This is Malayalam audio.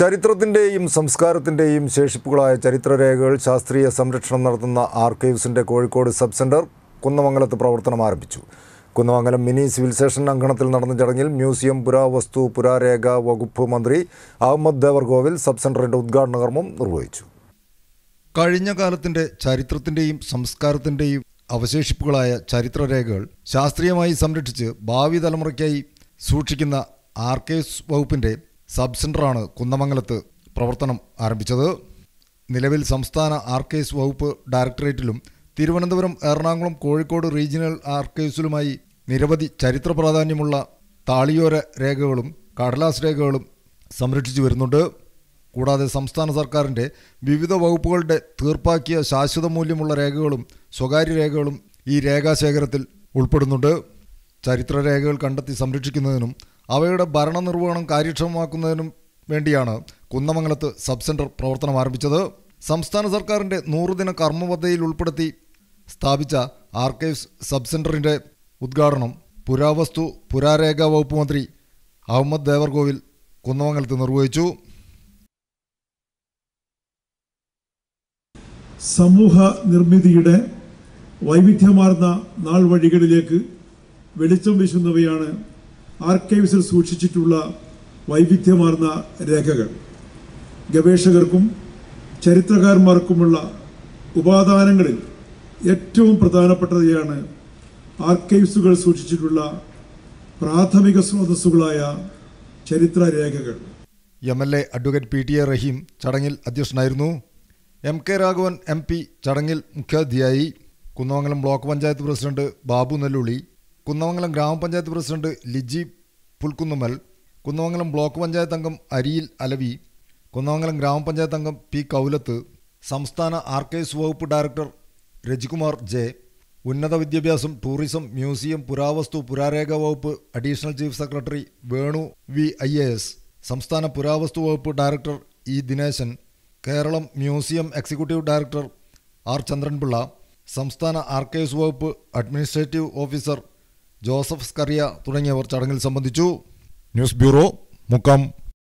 ചരിത്രത്തിൻ്റെയും സംസ്കാരത്തിൻ്റെയും ശേഷിപ്പുകളായ ചരിത്രരേഖകൾ ശാസ്ത്രീയ സംരക്ഷണം നടത്തുന്ന ആർക്കൈവ്സിൻ്റെ കോഴിക്കോട് സബ് സെൻറ്റർ കുന്നമംഗലത്ത് പ്രവർത്തനം ആരംഭിച്ചു കുന്നമംഗലം മിനി സിവിൽ സ്റ്റേഷൻ അങ്കണത്തിൽ നടന്ന ചടങ്ങിൽ മ്യൂസിയം പുരാവസ്തു പുരാരേഖ വകുപ്പ് മന്ത്രി അഹമ്മദ് ദേവർഗോവിൽ സബ് സെൻറ്ററിൻ്റെ ഉദ്ഘാടന കർമ്മം നിർവഹിച്ചു കഴിഞ്ഞ കാലത്തിൻ്റെ ചരിത്രത്തിൻ്റെയും സംസ്കാരത്തിൻ്റെയും അവശേഷിപ്പുകളായ ചരിത്രരേഖകൾ ശാസ്ത്രീയമായി സംരക്ഷിച്ച് ഭാവി തലമുറയ്ക്കായി സൂക്ഷിക്കുന്ന ആർക്കൈവ്സ് വകുപ്പിൻ്റെ സബ് സെൻ്ററാണ് കുന്നമംഗലത്ത് പ്രവർത്തനം ആരംഭിച്ചത് നിലവിൽ സംസ്ഥാന ആർക്കൈവ്സ് വകുപ്പ് ഡയറക്ടറേറ്റിലും തിരുവനന്തപുരം എറണാകുളം കോഴിക്കോട് റീജിയണൽ ആർക്കൈവ്സിലുമായി നിരവധി ചരിത്ര പ്രാധാന്യമുള്ള താളിയോര രേഖകളും കടലാസ് രേഖകളും സംരക്ഷിച്ചു വരുന്നുണ്ട് കൂടാതെ സംസ്ഥാന സർക്കാരിൻ്റെ വിവിധ വകുപ്പുകളുടെ തീർപ്പാക്കിയ ശാശ്വത മൂല്യമുള്ള രേഖകളും സ്വകാര്യ രേഖകളും ഈ രേഖാശേഖരത്തിൽ ഉൾപ്പെടുന്നുണ്ട് ചരിത്രരേഖകൾ കണ്ടെത്തി സംരക്ഷിക്കുന്നതിനും അവയുടെ ഭരണനിർവഹണം കാര്യക്ഷമമാക്കുന്നതിനും വേണ്ടിയാണ് കുന്നമംഗലത്ത് സബ് സെൻറ്റർ പ്രവർത്തനം ആരംഭിച്ചത് സംസ്ഥാന സർക്കാരിൻ്റെ നൂറുദിന കർമ്മ പദ്ധതിയിൽ ഉൾപ്പെടുത്തി സ്ഥാപിച്ച ആർക്കൈവ്സ് സബ് സെൻറ്ററിൻ്റെ ഉദ്ഘാടനം പുരാവസ്തു പുരാരേഖ വകുപ്പ് മന്ത്രി അഹമ്മദ് ദേവർകോവിൽ കുന്നമംഗലത്ത് നിർവഹിച്ചു സമൂഹ നിർമ്മിതിയുടെ വൈവിധ്യമാർന്ന നാൾ വഴികളിലേക്ക് വെളിച്ചം വീശുന്നവയാണ് ആർക്കൈവ്സിൽ സൂക്ഷിച്ചിട്ടുള്ള വൈവിധ്യമാർന്ന രേഖകൾ ഗവേഷകർക്കും ചരിത്രകാരന്മാർക്കുമുള്ള ഉപാദാനങ്ങളിൽ ഏറ്റവും പ്രധാനപ്പെട്ടതാണ് ആർക്കൈവ്സുകൾ സൂക്ഷിച്ചിട്ടുള്ള പ്രാഥമിക സ്രോതസ്സുകളായ ചരിത്ര രേഖകൾ M L A advocate P T A Rahim ചടങ്ങിൽ അധ്യക്ഷനായിരുന്നു M K Raghavan M P ചടങ്ങിൽ മുഖ്യാതിഥിയായി കുന്നമംഗലം ബ്ലോക്ക് പഞ്ചായത്ത് പ്രസിഡന്റ് ബാബു നെല്ലുള്ളി കുന്നമംഗലം ഗ്രാമപഞ്ചായത്ത് പ്രസിഡന്റ് ലിജി പുൽക്കുന്നുമൽ കുന്നമംഗലം ബ്ലോക്ക് പഞ്ചായത്ത് അംഗം അരിയിൽ അലവി കുന്നമംഗലം ഗ്രാമപഞ്ചായത്ത് അംഗം പി കൗലത്ത് സംസ്ഥാന ആർക്കൈവ്സ് വകുപ്പ് ഡയറക്ടർ രജികുമാർ ജെ ഉന്നത വിദ്യാഭ്യാസം ടൂറിസം മ്യൂസിയം പുരാവസ്തു പുരാരേഖ വകുപ്പ് additional chief secretary Venu V I A S സംസ്ഥാന പുരാവസ്തു വകുപ്പ് director E Dineshan Keralam museum executive director R Chandranpillai സംസ്ഥാന ആർക്കൈവ്സ് വകുപ്പ് അഡ്മിനിസ്ട്രേറ്റീവ് ഓഫീസർ ജോസഫ് സ്കറിയ തുടങ്ങിയവർ ചടങ്ങിൽ സംബന്ധിച്ചു ന്യൂസ് ബ്യൂറോ മുക്കം